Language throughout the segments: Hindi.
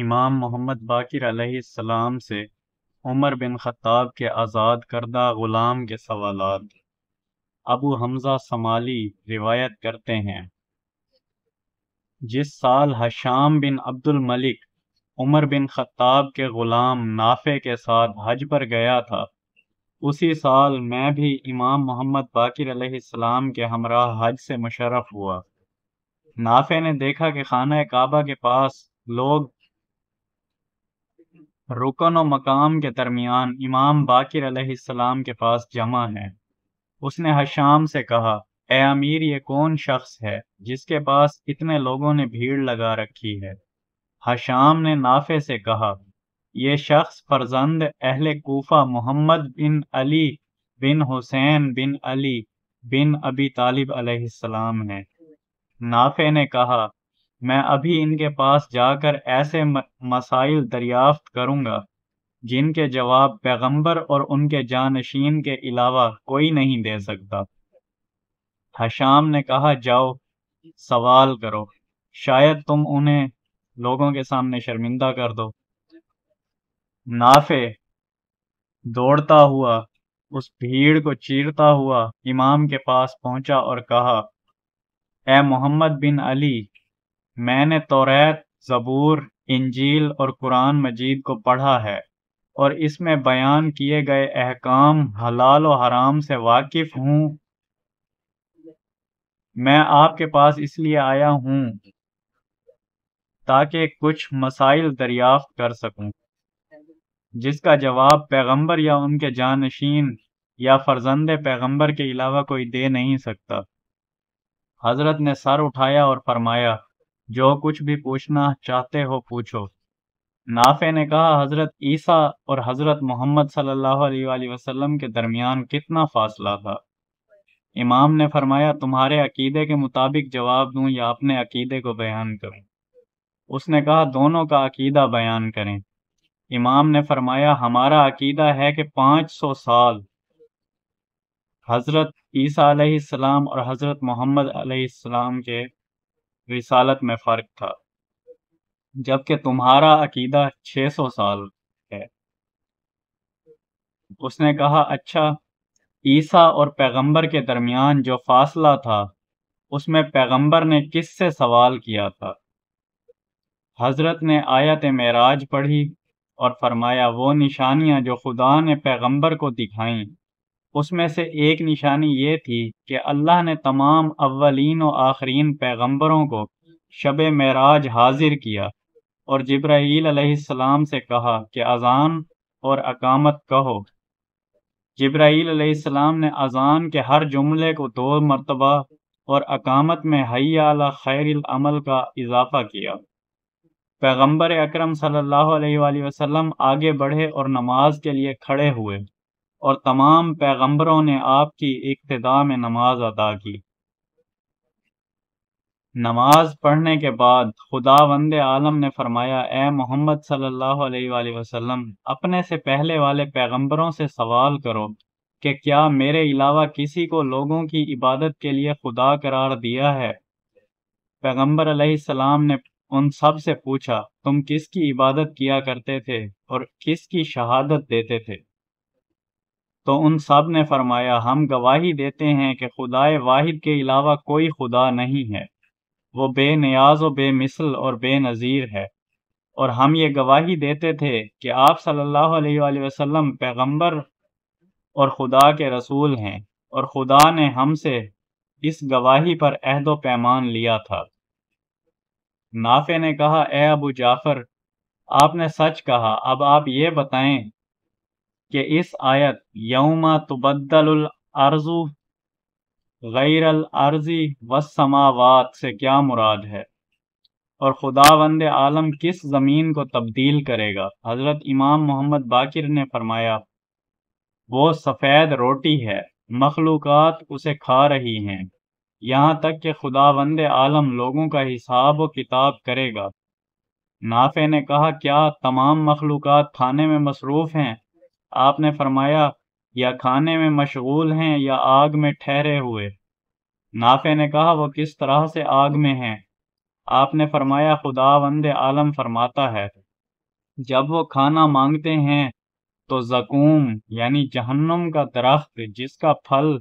इमाम मोहम्मद बाकर सलाम से उमर बिन खत्ताब के आज़ाद करदा ग़ुलाम के सवाल अबू हमज़ा समाली रिवायत करते हैं जिस साल Hisham bin Abdul Malik Umar bin Khattab के ग़ुलाम नाफे के साथ हज पर गया था उसी साल मैं भी इमाम मोहम्मद बाकर सलाम के हमरा हज से मुशरफ हुआ नाफे ने देखा कि खाना काबा के पास लोग रुकन और मकाम के दरमियान इमाम बाकिर अलैहिस्सलाम के पास जमा है उसने हशाम से कहा ए अमीर ये कौन शख्स है जिसके पास इतने लोगों ने भीड़ लगा रखी है हशाम ने नाफे से कहा यह शख्स फरजंद अहल कोफा मोहम्मद बिन अली बिन हुसैन बिन अली बिन अबी तालिब अलैहिस्सलाम है नाफे ने कहा मैं अभी इनके पास जाकर ऐसे मसाइल दरियाफ्त करूंगा जिनके जवाब पैगंबर और उनके जानशीन के अलावा कोई नहीं दे सकता हशाम ने कहा जाओ सवाल करो शायद तुम उन्हें लोगों के सामने शर्मिंदा कर दो नाफे दौड़ता हुआ उस भीड़ को चीरता हुआ इमाम के पास पहुंचा और कहा ए मोहम्मद बिन अली मैंने तोरेत ज़बूर इंजील और कुरान मजीद को पढ़ा है और इसमें बयान किए गए अहकाम हलाल और हराम से वाकिफ हूँ मैं आपके पास इसलिए आया हूँ ताकि कुछ मसाइल दरियाफ्त कर सकूँ जिसका जवाब पैगंबर या उनके जानशीन या फर्जंद पैगंबर के अलावा कोई दे नहीं सकता हजरत ने सर उठाया और फरमाया जो कुछ भी पूछना चाहते हो पूछो नाफे ने कहा हज़रत ईसा और हज़रत मोहम्मद सल्लल्लाहु अलैहि वसल्लम के दरमियान कितना फासला था इमाम ने फरमाया तुम्हारे अकीदे के मुताबिक जवाब दूं या अपने अकीदे को बयान करूं उसने कहा दोनों का अकीदा बयान करें इमाम ने फरमाया हमारा अकीदा है कि 500 साल हज़रत ईसा सलाम और हज़रत मोहम्मद सलाम के रिसालत में फ़र्क था जबकि तुम्हारा अकीदा 600 साल है उसने कहा अच्छा ईसा और पैगंबर के दरमियान जो फासला था उसमें पैगंबर ने किस से सवाल किया था हजरत ने आयत मराज पढ़ी और फरमाया वो निशानियां जो खुदा ने पैगंबर को दिखाई उसमें से एक निशानी ये थी कि अल्लाह ने तमाम अवलिन और आखरीन पैगम्बरों को शब मराज हाजिर किया और जब्राहीम से कहा कि अजान और अकामत कहो जब्राहीम ने अजान के हर जुमले को दो मरतबा और अकामत में हया खैर अमल का इजाफा किया पैगम्बर अक्रम सल्ला वसलम आगे बढ़े और नमाज के लिए खड़े हुए और तमाम पैगंबरों ने आपकी इब्तदा में नमाज अदा की नमाज पढ़ने के बाद खुदा वंद आलम ने फरमाया ए मोहम्मद सल्लल्लाहु अलैहि वसल्लम अपने से पहले वाले पैगंबरों से सवाल करो कि क्या मेरे अलावा किसी को लोगों की इबादत के लिए खुदा करार दिया है पैगंबर सलाम ने उन सब से पूछा तुम किसकी इबादत किया करते थे और किसकी शहादत देते थे तो उन सब ने फरमाया हम गवाही देते हैं कि खुदाए वाहिद के अलावा कोई खुदा नहीं है वो बेनियाज व मिसल और बे नज़ीर है और हम ये गवाही देते थे कि आप सल्लल्लाहु अलैहि वसल्लम पैगंबर और खुदा के रसूल हैं और खुदा ने हमसे इस गवाही पर अहद पैमान लिया था नाफे ने कहा ए अबू जाफर आपने सच कहा अब आप ये बताएं कि इस आयत यौमा तबद्दल अर्जू गैर अर्जी समावात से क्या मुराद है और खुदावंद आलम किस ज़मीन को तब्दील करेगा हज़रत इमाम मोहम्मद बाकिर ने फरमाया वो सफ़ेद रोटी है मखलूक़ात उसे खा रही हैं यहाँ तक कि खुदावंद आलम लोगों का हिसाब व किताब करेगा नाफे ने कहा क्या तमाम मखलूक़ात खाने में मसरूफ़ हैं आपने फरमाया या खाने में मशगूल हैं या आग में ठहरे हुए नाफे ने कहा वो किस तरह से आग में हैं आपने फरमाया खुदा वंद आलम फरमाता है जब वो खाना मांगते हैं तो जकूम यानी जहन्नम का दरख्त जिसका फल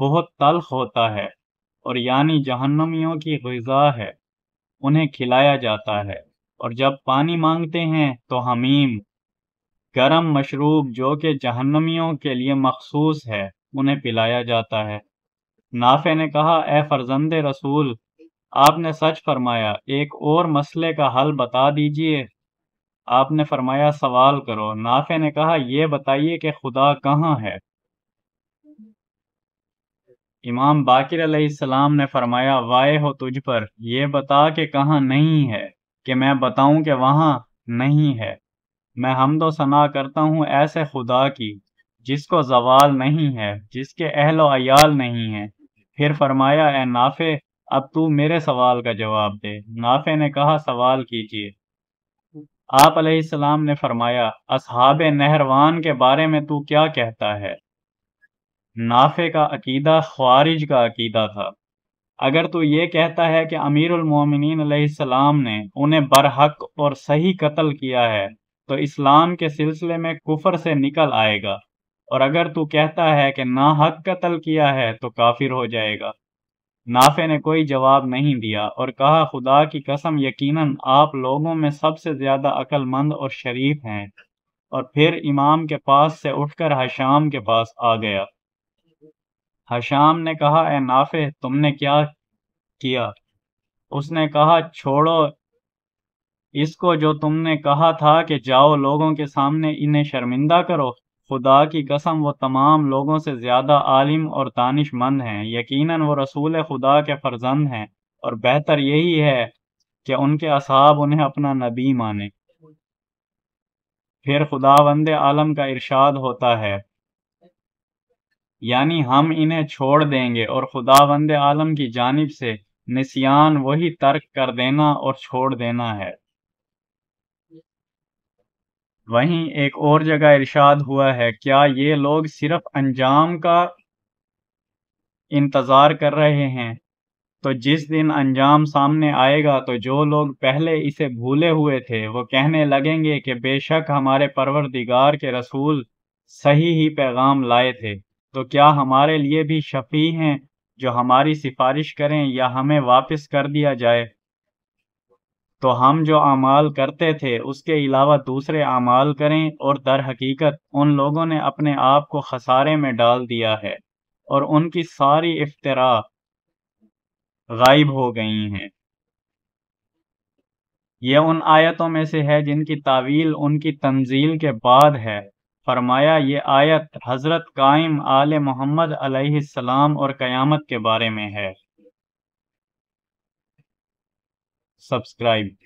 बहुत तलख होता है और यानी जहन्नमियों की गजा है उन्हें खिलाया जाता है और जब पानी मांगते हैं तो हमीम गर्म मशरूब जो कि जहन्नमियों के लिए मखसूस है उन्हें पिलाया जाता है नाफे ने कहा ए फरजंद रसूल आपने सच फरमाया एक और मसले का हल बता दीजिए आपने फरमाया सवाल करो नाफे ने कहा यह बताइए कि खुदा कहाँ है इमाम बाकिर अलैहिस्सलाम ने फरमाया वाय हो तुझ पर यह बता के कहाँ नहीं है कि मैं बताऊं कि वहाँ नहीं है मैं हमदो तो सना करता हूँ ऐसे खुदा की जिसको जवाल नहीं है जिसके अहलो अयाल नहीं है फिर फरमाया ए नाफे अब तू मेरे सवाल का जवाब दे नाफे ने कहा सवाल कीजिए आप अलैहिस्सलाम ने फरमाया असहाब नहरवान के बारे में तू क्या कहता है नाफे का अकीदा ख्वारिज का अकीदा था अगर तू ये कहता है कि अमीरुल उलमोमिन ने उन्हें बरहक और सही कत्ल किया है तो इस्लाम के सिलसिले में कुफर से निकल आएगा और अगर तू कहता है कि ना हक कत्ल किया है तो काफिर हो जाएगा नाफे ने कोई जवाब नहीं दिया और कहा खुदा की कसम यकीनन आप लोगों में सबसे ज्यादा अक्लमंद और शरीफ हैं और फिर इमाम के पास से उठकर हशाम के पास आ गया हशाम ने कहा ए नाफे तुमने क्या किया उसने कहा छोड़ो इसको जो तुमने कहा था कि जाओ लोगों के सामने इन्हें शर्मिंदा करो खुदा की कसम वो तमाम लोगों से ज़्यादा आलिम और दानिशमंद हैं यकीनन वो रसूल खुदा के फर्जंद हैं और बेहतर यही है कि उनके असाब उन्हें अपना नबी माने फिर वंदे आलम का इरशाद होता है यानी हम इन्हें छोड़ देंगे और वंदे आलम की जानब से निसियान वही तर्क कर देना और छोड़ देना है वहीं एक और जगह इरशाद हुआ है क्या ये लोग सिर्फ अंजाम का इंतज़ार कर रहे हैं तो जिस दिन अंजाम सामने आएगा तो जो लोग पहले इसे भूले हुए थे वो कहने लगेंगे कि बेशक हमारे परवरदिगार के रसूल सही ही पैगाम लाए थे तो क्या हमारे लिए भी शफी हैं जो हमारी सिफारिश करें या हमें वापस कर दिया जाए तो हम जो अमाल करते थे उसके अलावा दूसरे अमाल करें और दर हकीकत उन लोगों ने अपने आप को खसारे में डाल दिया है और उनकी सारी इफ्तरा गायब हो गई हैं ये उन आयतों में से है जिनकी तावील उनकी तंजील के बाद है फरमाया ये आयत हज़रत कायम आल मोहम्मद अलैहिस्सलाम और क़यामत के बारे में है subscribe